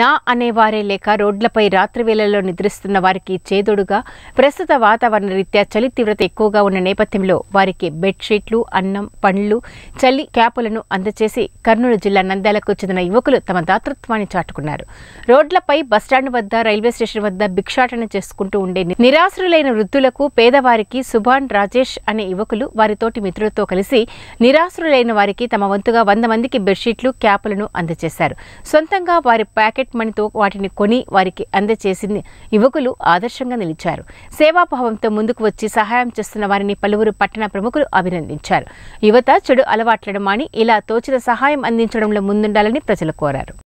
నా అనేవారే లేక రోడ్లపై రాత్రివేళల్లో నిద్రిస్తున్న వారికి చేదుడుగా ప్రస్తుత వాతావరణ రీత్యా చలి తీవ్రత ఎక్కువగా ఉన్న నేపథ్యంలో వారికి బెడ్షీట్లు అన్నం పండ్లు చలి క్యాపులను అందచేసి కర్నూలు జిల్లా నంద్యాలకు చెందిన యువకులు తమ దాతృత్వాన్ని చాటుకున్నారు రోడ్లపై బస్టాండ్ వద్ద రైల్వే స్టేషన్ వద్ద భిక్షాటన చేసుకుంటూ ఉండే నిరాశ్రులైన వృద్ధులకు పేదవారికి సుభాన్ రాజేష్ అనే యువకులు వారితోటి మిత్రులతో కలిసి నిరాశ్రులైన వారికి తమ వంతుగా వంద మందికి బెడ్షీట్లు క్యాపులను అందజేశారు సొంతంగా వారి ప్యాకెట్ పాకెట్ మనీతో వాటిని కొని వారికి అందచేసింది యువకులు ఆదర్శంగా నిలిచారు సేవాభావంతో ముందుకు వచ్చి సహాయం చేస్తున్న వారిని పలువురు పట్టణ ప్రముఖులు అభినందించారు యువత చెడు అలవాట్లను మాని ఇలా తోచిన సహాయం అందించడంలో ముందుండాలని ప్రజలు కోరారు